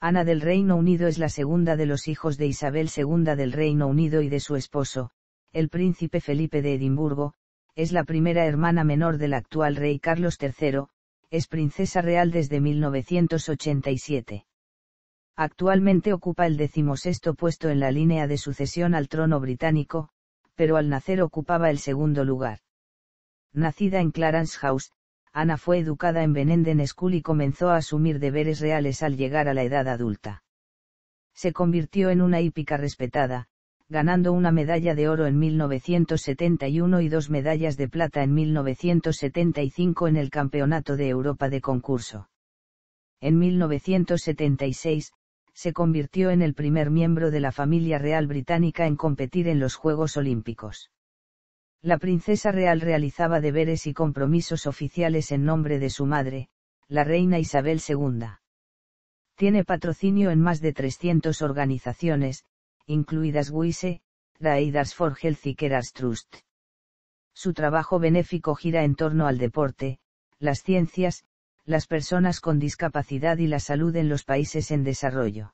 Ana del Reino Unido es la segunda de los hijos de Isabel II del Reino Unido y de su esposo, el príncipe Felipe de Edimburgo, es la primera hermana menor del actual rey Carlos III, es princesa real desde 1987. Actualmente ocupa el decimosexto puesto en la línea de sucesión al trono británico, pero al nacer ocupaba el segundo lugar. Nacida en Clarence House, Ana fue educada en Benenden School y comenzó a asumir deberes reales al llegar a la edad adulta. Se convirtió en una hípica respetada, ganando una medalla de oro en 1971 y dos medallas de plata en 1975 en el Campeonato de Europa de concurso. En 1976, se convirtió en el primer miembro de la familia real británica en competir en los Juegos Olímpicos. La princesa real realizaba deberes y compromisos oficiales en nombre de su madre, la reina Isabel II. Tiene patrocinio en más de 300 organizaciones, incluidas WISE, la EIDAS for Healthy Trust. Su trabajo benéfico gira en torno al deporte, las ciencias, las personas con discapacidad y la salud en los países en desarrollo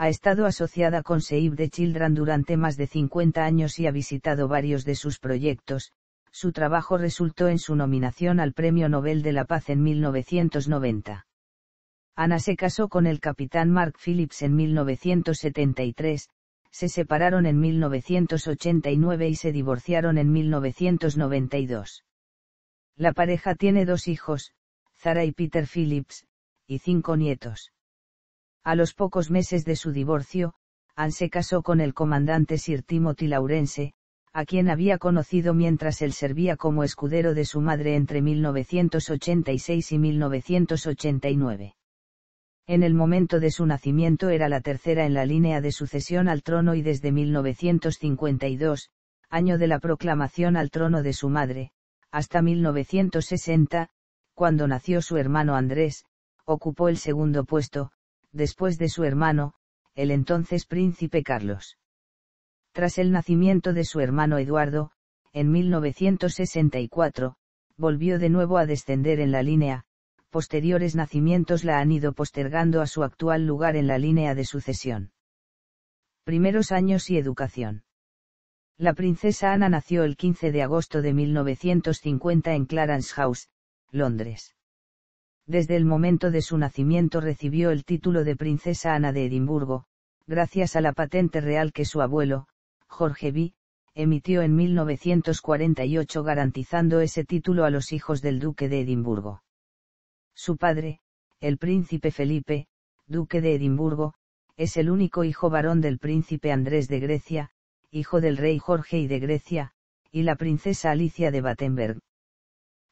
ha estado asociada con Save the Children durante más de 50 años y ha visitado varios de sus proyectos. Su trabajo resultó en su nominación al Premio Nobel de la Paz en 1990. Ana se casó con el capitán Mark Phillips en 1973, se separaron en 1989 y se divorciaron en 1992. La pareja tiene dos hijos, Zara y Peter Phillips, y cinco nietos. A los pocos meses de su divorcio, Anne se casó con el comandante Sir Timothy Laurence, a quien había conocido mientras él servía como escudero de su madre entre 1986 y 1989. En el momento de su nacimiento era la tercera en la línea de sucesión al trono y desde 1952, año de la proclamación al trono de su madre, hasta 1960, cuando nació su hermano Andrés, ocupó el segundo puesto, después de su hermano, el entonces príncipe Carlos. Tras el nacimiento de su hermano Eduardo, en 1964, volvió de nuevo a descender en la línea, posteriores nacimientos la han ido postergando a su actual lugar en la línea de sucesión. Primeros años y educación. La princesa Ana nació el 15 de agosto de 1950 en Clarence House, Londres desde el momento de su nacimiento recibió el título de Princesa Ana de Edimburgo, gracias a la patente real que su abuelo, Jorge V, emitió en 1948 garantizando ese título a los hijos del duque de Edimburgo. Su padre, el príncipe Felipe, duque de Edimburgo, es el único hijo varón del príncipe Andrés de Grecia, hijo del rey Jorge y de Grecia, y la princesa Alicia de Battenberg.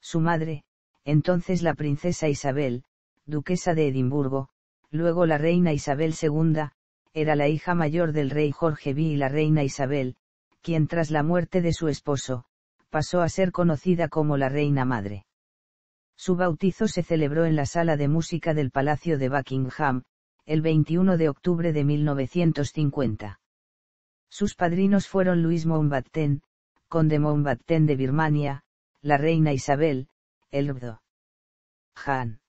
Su madre, entonces la princesa Isabel, duquesa de Edimburgo, luego la reina Isabel II, era la hija mayor del rey Jorge V y la reina Isabel, quien tras la muerte de su esposo, pasó a ser conocida como la reina madre. Su bautizo se celebró en la sala de música del Palacio de Buckingham, el 21 de octubre de 1950. Sus padrinos fueron Luis Mountbatten, conde Mountbatten de Birmania, la reina Isabel, Elbdo. Han.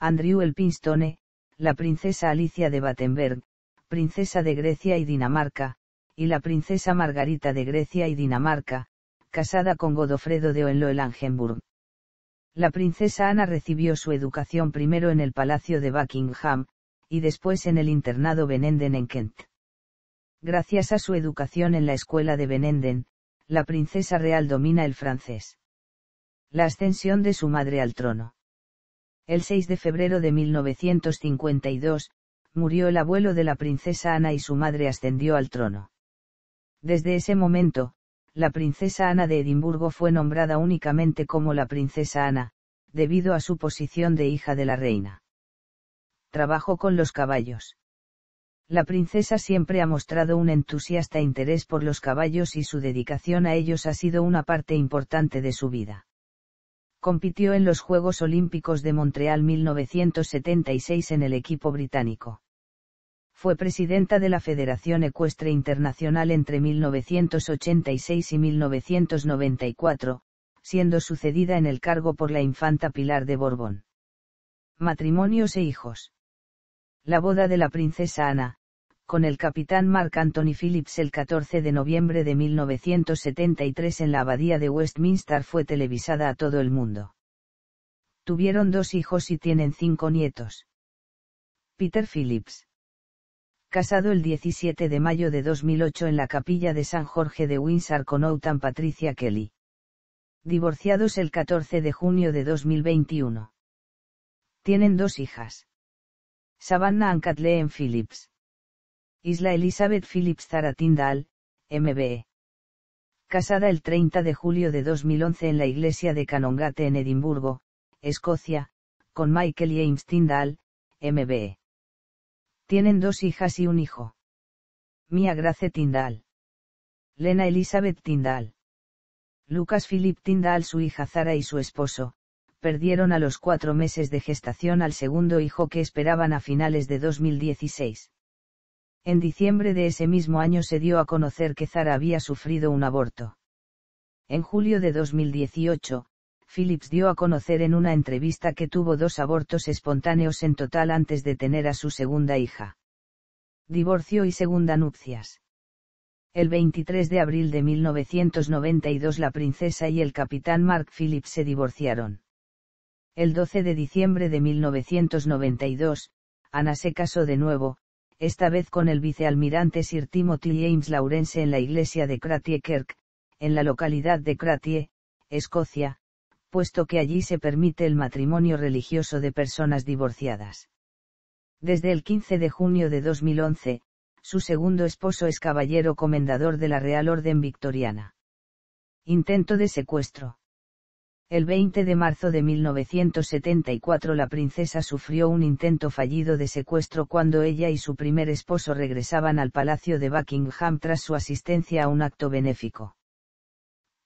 Andrew Elpinstone, la princesa Alicia de Battenberg, princesa de Grecia y Dinamarca, y la princesa Margarita de Grecia y Dinamarca, casada con Godofredo de hohenlohe La princesa Ana recibió su educación primero en el Palacio de Buckingham, y después en el internado Benenden en Kent. Gracias a su educación en la escuela de Benenden, la princesa real domina el francés la ascensión de su madre al trono. El 6 de febrero de 1952, murió el abuelo de la princesa Ana y su madre ascendió al trono. Desde ese momento, la princesa Ana de Edimburgo fue nombrada únicamente como la princesa Ana, debido a su posición de hija de la reina. Trabajó con los caballos. La princesa siempre ha mostrado un entusiasta interés por los caballos y su dedicación a ellos ha sido una parte importante de su vida compitió en los Juegos Olímpicos de Montreal 1976 en el equipo británico. Fue presidenta de la Federación Ecuestre Internacional entre 1986 y 1994, siendo sucedida en el cargo por la infanta Pilar de Borbón. Matrimonios e hijos. La boda de la princesa Ana, con el capitán Mark Anthony Phillips el 14 de noviembre de 1973 en la abadía de Westminster fue televisada a todo el mundo. Tuvieron dos hijos y tienen cinco nietos. Peter Phillips. Casado el 17 de mayo de 2008 en la capilla de San Jorge de Windsor con Outan Patricia Kelly. Divorciados el 14 de junio de 2021. Tienen dos hijas. Savannah and Kathleen Phillips. Isla Elizabeth Phillips Zara Tyndall, MBE. Casada el 30 de julio de 2011 en la iglesia de Canongate en Edimburgo, Escocia, con Michael James Tyndall, MBE. Tienen dos hijas y un hijo. Mia Grace Tyndall. Lena Elizabeth Tyndall. Lucas Philip Tyndall, su hija Zara y su esposo, perdieron a los cuatro meses de gestación al segundo hijo que esperaban a finales de 2016. En diciembre de ese mismo año se dio a conocer que Zara había sufrido un aborto. En julio de 2018, Phillips dio a conocer en una entrevista que tuvo dos abortos espontáneos en total antes de tener a su segunda hija. Divorcio y segunda nupcias. El 23 de abril de 1992 la princesa y el capitán Mark Phillips se divorciaron. El 12 de diciembre de 1992, Ana se casó de nuevo, esta vez con el vicealmirante Sir Timothy James Laurence en la iglesia de Cratie Kirk, en la localidad de Cratie, Escocia, puesto que allí se permite el matrimonio religioso de personas divorciadas. Desde el 15 de junio de 2011, su segundo esposo es caballero comendador de la Real Orden Victoriana. Intento de secuestro. El 20 de marzo de 1974 la princesa sufrió un intento fallido de secuestro cuando ella y su primer esposo regresaban al Palacio de Buckingham tras su asistencia a un acto benéfico.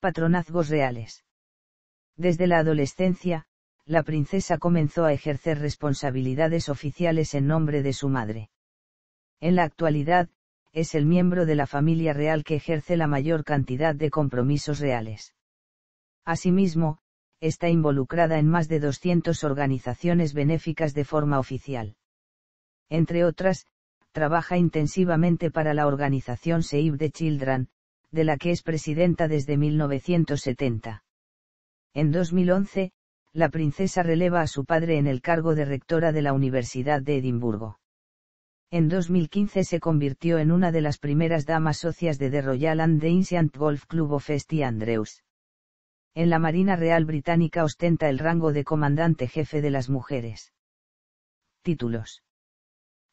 Patronazgos reales. Desde la adolescencia, la princesa comenzó a ejercer responsabilidades oficiales en nombre de su madre. En la actualidad, es el miembro de la familia real que ejerce la mayor cantidad de compromisos reales. Asimismo, está involucrada en más de 200 organizaciones benéficas de forma oficial. Entre otras, trabaja intensivamente para la organización Save the Children, de la que es presidenta desde 1970. En 2011, la princesa releva a su padre en el cargo de rectora de la Universidad de Edimburgo. En 2015 se convirtió en una de las primeras damas socias de The Royal and the Ancient Golf Club of St Andrews en la Marina Real Británica ostenta el rango de comandante jefe de las mujeres. Títulos.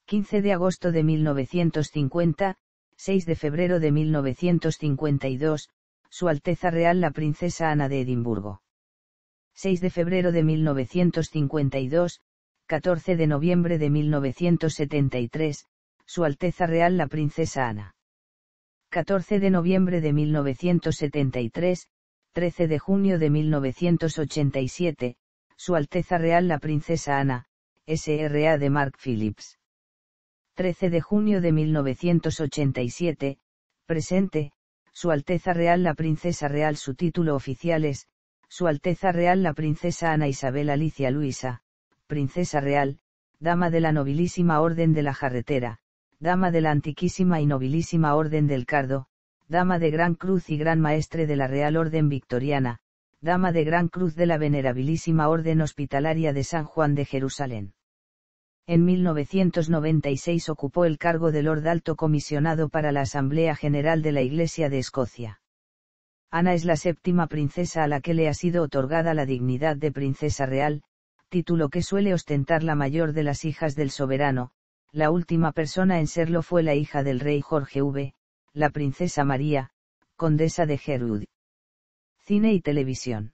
15 de agosto de 1950, 6 de febrero de 1952, Su Alteza Real la Princesa Ana de Edimburgo. 6 de febrero de 1952, 14 de noviembre de 1973, Su Alteza Real la Princesa Ana. 14 de noviembre de 1973, 13 de junio de 1987, Su Alteza Real la Princesa Ana, SRA de Mark Phillips. 13 de junio de 1987, presente, Su Alteza Real la Princesa Real su título oficial es, Su Alteza Real la Princesa Ana Isabel Alicia Luisa, Princesa Real, Dama de la Nobilísima Orden de la Jarretera, Dama de la Antiquísima y Nobilísima Orden del Cardo, dama de Gran Cruz y Gran Maestre de la Real Orden Victoriana, dama de Gran Cruz de la Venerabilísima Orden Hospitalaria de San Juan de Jerusalén. En 1996 ocupó el cargo de Lord Alto Comisionado para la Asamblea General de la Iglesia de Escocia. Ana es la séptima princesa a la que le ha sido otorgada la dignidad de princesa real, título que suele ostentar la mayor de las hijas del soberano, la última persona en serlo fue la hija del rey Jorge V, la princesa María, condesa de Gerud. Cine y televisión.